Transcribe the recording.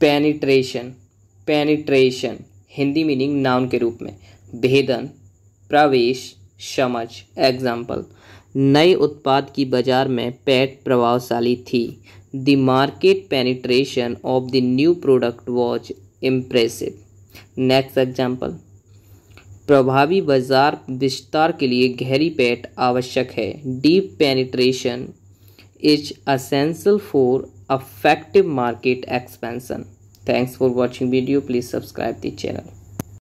penetration penetration Hindi meaning noun के रूप में भेदन प्रवेश समझ एग्जाम्पल नए उत्पाद की बाजार में पैट प्रभावशाली थी the market penetration of the new product was impressive next example प्रभावी बाजार विस्तार के लिए गहरी पैट आवश्यक है deep penetration is essential for effective market expansion thanks for watching video please subscribe the channel